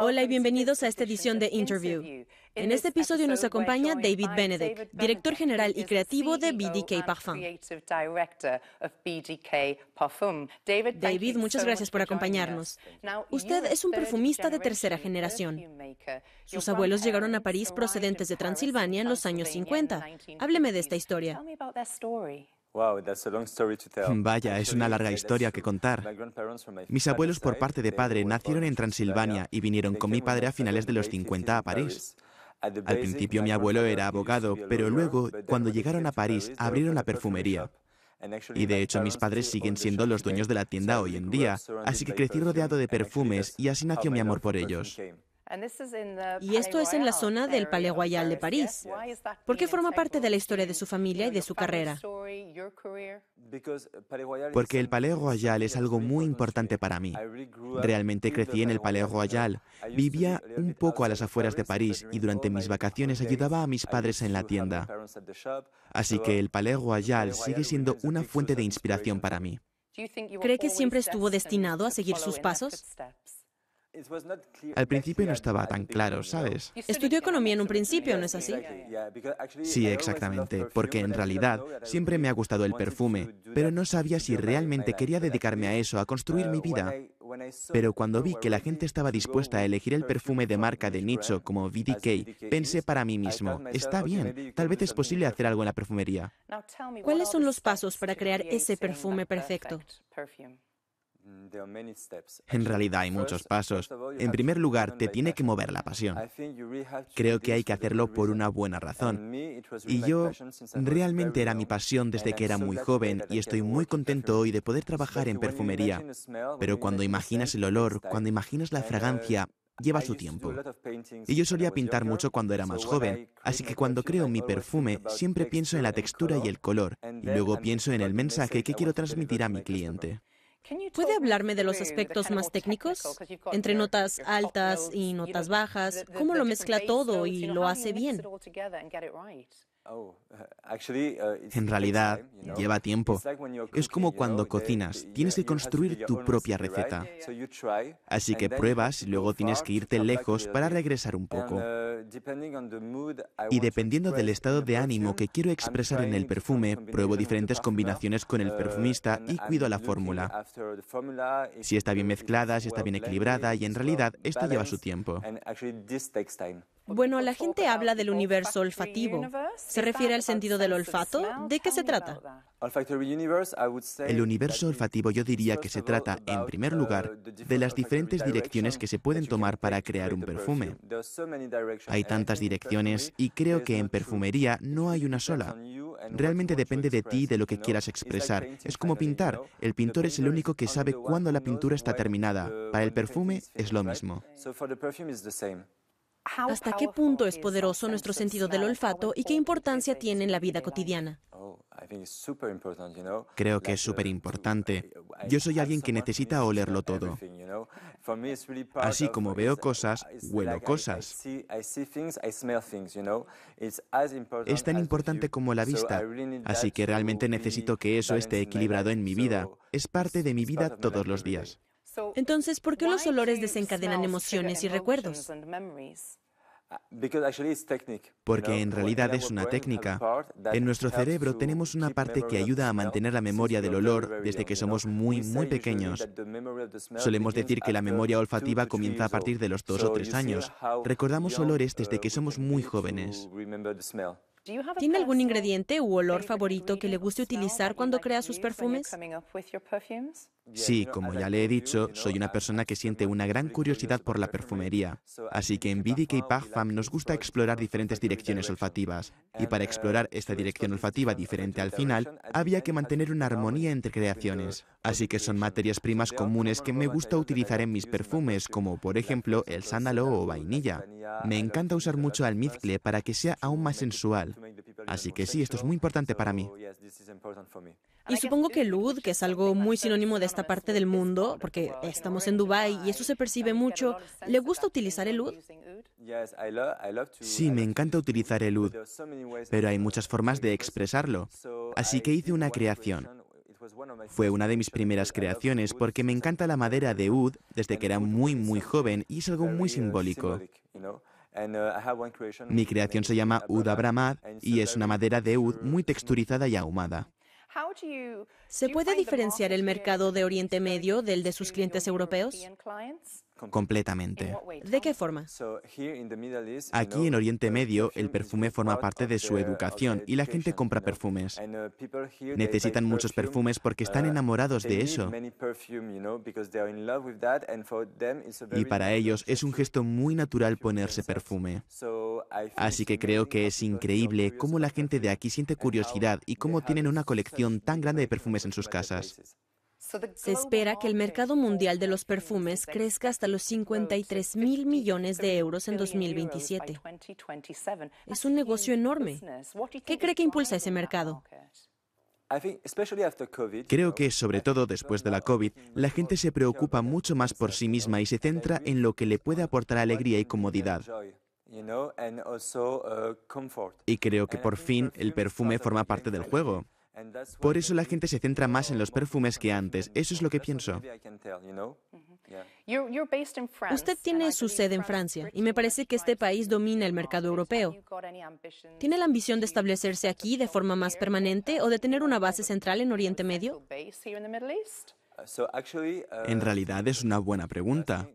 Hola y bienvenidos a esta edición de Interview. En este episodio nos acompaña David Benedict, director general y e creativo de BDK Parfum. David, muchas gracias por acompañarnos. Usted es un perfumista de tercera generación. Sus abuelos llegaron a París procedentes de Transilvania en los años 50. Hábleme de esta historia. Vaya, es una larga historia que contar. Mis abuelos por parte de padre nacieron en Transilvania y vinieron con mi padre a finales de los 50 a París. Al principio mi abuelo era abogado, pero luego, cuando llegaron a París, abrieron la perfumería. Y de hecho mis padres siguen siendo los dueños de la tienda hoy en día, así que crecí rodeado de perfumes y así nació mi amor por ellos. Y esto es en la zona del Palais Royal de París. ¿Por qué forma parte de la historia de su familia y de su carrera? Porque el Palais Royal es algo muy importante para mí. Realmente crecí en el Palais Royal. Vivía un poco a las afueras de París y durante mis vacaciones ayudaba a mis padres en la tienda. Así que el Palais uh, Royal sigue siendo una fuente de inspiración para mí. ¿Cree que siempre estuvo destinado a seguir sus pasos? Al principio no estaba tan claro, ¿sabes? Estudió economía en un principio, ¿no es así? Sí, exactamente, porque en realidad siempre me ha gustado el perfume, pero no sabía si realmente quería dedicarme a eso, a construir mi vida. Pero cuando vi que la gente estaba dispuesta a elegir el perfume de marca de nicho como VDK, pensé para mí mismo, está bien, tal vez es posible hacer algo en la perfumería. ¿Cuáles son los pasos para crear ese perfume perfecto? En realidad hay muchos pasos. En primer lugar, te tiene que mover la pasión. Creo que hay que hacerlo por una buena razón. Y yo realmente era mi pasión desde que era muy joven y estoy muy contento hoy de poder trabajar en perfumería. Pero cuando imaginas el olor, cuando imaginas la uh, fragancia, lleva su tiempo. Y yo solía pintar mucho cuando era más joven, así que cuando creo mi perfume siempre pienso en la textura y el color, y luego pienso en el mensaje que quiero transmitir a mi cliente. ¿Puede hablarme de los aspectos más técnicos? Entre notas altas y notas bajas, ¿cómo lo mezcla todo y lo hace bien? Oh, uh, en realidad, lleva tiempo. Es como cuando cocinas, tienes que construir tu propia receta. Así que pruebas y luego tienes que irte lejos para regresar un poco. Uh, y dependiendo del estado de ánimo que quiero expresar en el perfume, pruebo diferentes combinaciones con el uh, perfumista y cuido la fórmula. Si está bien mezclada, si está bien equilibrada y en realidad esto lleva su tiempo. Bueno, la gente habla del universo olfativo. ¿Se refiere al sentido del olfato? ¿De qué se trata? El universo olfativo yo diría que se trata, en primer uh, lugar, de las diferentes direcciones que se pueden tomar para crear un perfume. Hay tantas direcciones y creo que en perfumería no hay una sola. Realmente depende de ti y de lo que quieras expresar. Es como pintar. El pintor es el único que sabe cuándo la pintura está terminada. Para el perfume es lo mismo. ¿Hasta qué punto es poderoso nuestro sentido del olfato y qué importancia tiene en la vida cotidiana? Oh, Creo que es uh, súper importante. Yo soy alguien que necesita olerlo todo. Así como veo cosas, huelo cosas. Es tan importante como la vista, así que realmente necesito que eso esté equilibrado en mi vida. Es parte de mi vida todos los días. Entonces, ¿por qué los olores desencadenan emociones y recuerdos? Ah, Porque en realidad es una técnica. En nuestro cerebro tenemos una parte que ayuda a mantener la memoria del olor desde que somos muy, muy pequeños. Solemos decir que la memoria olfativa comienza a partir de los dos o tres años. Recordamos olores desde uh, que somos muy jóvenes. ¿Tiene algún ingrediente u olor favorito que le guste utilizar cuando crea sus perfumes? Sí, como ya le he dicho, soy una persona que siente una gran curiosidad por la perfumería. Así que en BDK Parfum nos gusta explorar diferentes direcciones olfativas. Y para explorar esta dirección olfativa diferente al final, había que mantener una armonía entre creaciones. Así que son materias primas comunes que me gusta utilizar en mis perfumes, como por ejemplo el sándalo o vainilla. Me encanta usar mucho almizcle para que sea aún más sensual Así que sí, esto es muy importante para mí. Y supongo que Lud, que es algo muy sinónimo de esta parte del mundo, porque estamos en Dubái y eso se percibe mucho, ¿le gusta utilizar el Lud? Sí, me encanta utilizar el UD, pero hay muchas formas de expresarlo. Así que hice una creación. Fue una de mis primeras creaciones porque me encanta la madera de Ud desde que era muy, muy joven y es algo muy uh, simbólico. Uh, Mi creación se llama Ud Abramad y es una madera de Ud muy texturizada y ahumada. ¿Se puede diferenciar el mercado de Oriente Medio del de sus clientes europeos? completamente. ¿De qué forma? Aquí en Oriente Medio el perfume forma parte de su educación y la gente compra perfumes. Uh, Necesitan muchos perfumes porque uh, están enamorados de eso. Y para ellos es un gesto muy natural ponerse perfume. Así que creo que es increíble cómo la gente de aquí siente curiosidad y cómo tienen una colección tan grande de perfumes en sus casas. Se espera que el mercado mundial de los perfumes crezca hasta los 53 mil millones de euros en 2027. Es un negocio enorme. ¿Qué cree que impulsa ese mercado? Creo que, sobre todo después de la COVID, la gente se preocupa mucho más por sí misma y se centra en lo que le puede aportar alegría y comodidad. Uh, y creo que por fin el perfume forma parte del juego. Por eso la gente se centra más en los perfumes que antes. Eso es lo que pienso. Usted tiene su sede en Francia y me parece que este país domina el mercado europeo. ¿Tiene la ambición de establecerse aquí de forma más permanente o de tener una base central en Oriente Medio? Uh, en realidad es una buena pregunta.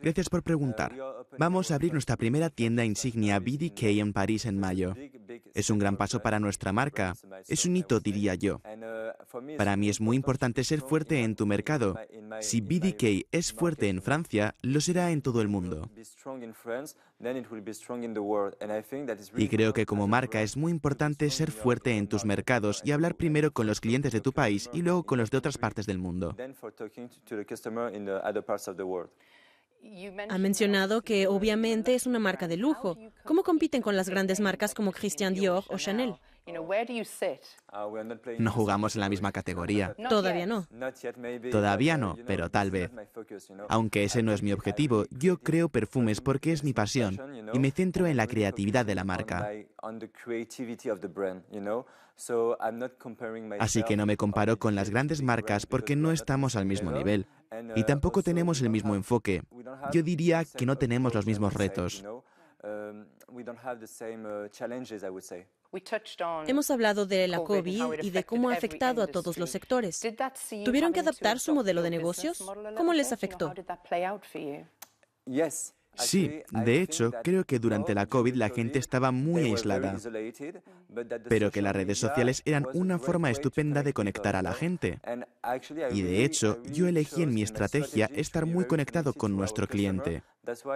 Gracias por uh, preguntar. Vamos a abrir nuestra primera tienda insignia BDK en París en mayo. Es un gran paso para nuestra marca. Es un hito, diría yo. Uh, para mí es muy importante ser fuerte en tu mercado. Si BDK es fuerte en Francia, lo será en todo el mundo. Y creo que como marca es muy importante ser fuerte en tus mercados y hablar primero con los clientes de tu país y luego con los de otras partes del mundo. Ha mencionado que obviamente es una marca de lujo. ¿Cómo compiten con las grandes marcas como Christian Dior o Chanel? Ah, no jugamos en la misma categoría. Todavía no. Todavía uh, no, pero tal vez. Aunque ese no es mi objetivo, yo creo perfumes porque es mi pasión y me centro en la creatividad de la marca. Así que no me comparo con las grandes marcas porque no estamos al mismo nivel y uh, tampoco tenemos el mismo enfoque. Yo diría que no tenemos los mismos retos. Hemos hablado de la COVID y de cómo ha afectado a todos los sectores. ¿Tuvieron que adaptar su modelo de negocios? ¿Cómo les afectó? Sí, de hecho, creo que durante la COVID la gente estaba muy aislada, pero que las redes sociales eran una forma estupenda de conectar a la gente. Y de hecho, yo elegí en mi estrategia estar muy conectado con nuestro cliente.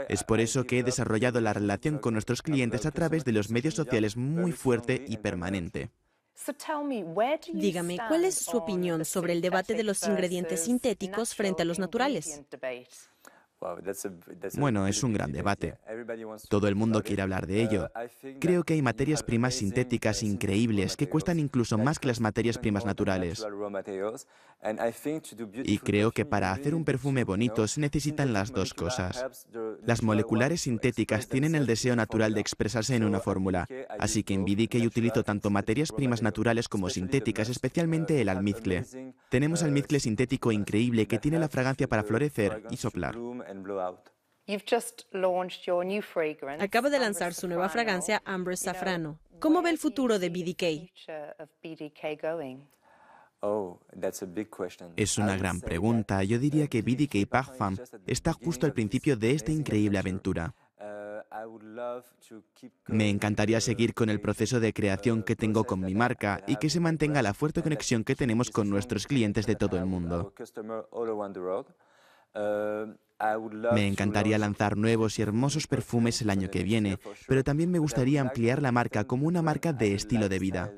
Es por eso que he desarrollado la relación con nuestros clientes a través de los medios sociales muy fuerte y permanente. Dígame, ¿cuál es su opinión sobre el debate de los ingredientes sintéticos frente a los naturales? Bueno, es un gran debate. Todo el mundo quiere hablar de uh, ello. Creo que hay materias primas sintéticas increíbles que cuestan incluso más que las materias primas naturales. Y creo que para hacer un perfume bonito se necesitan las dos cosas. Las moleculares sintéticas tienen el deseo natural de expresarse en una fórmula, así que en y utilizo tanto materias primas naturales como sintéticas, especialmente uh, el almizcle. Tenemos el almizcle sintético increíble que tiene la fragancia para florecer y soplar. Acabo de lanzar su nueva fragancia Ambre Safrano. ¿Cómo ve el futuro de BDK? Oh, es una gran pregunta. Yo diría que BDK Parfum está justo al principio de esta increíble aventura. Me encantaría seguir con el proceso de creación que tengo con mi marca y que se mantenga la fuerte conexión que tenemos con nuestros clientes de todo el mundo. Uh, me encantaría lanzar nuevos y hermosos perfumes el año que uh, viene, pero también me gustaría ampliar la marca como una marca de estilo de vida.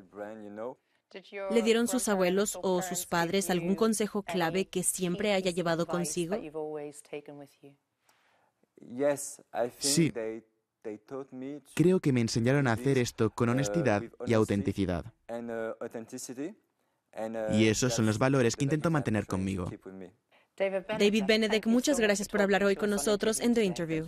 ¿Le dieron sus abuelos o sus padres algún consejo clave que siempre haya llevado consigo? Sí, creo que me enseñaron a hacer esto con uh, honestidad y autenticidad. Uh, uh, y esos son los valores que intento mantener conmigo. David Benedek, muchas gracias por hablar hoy con nosotros en The Interview.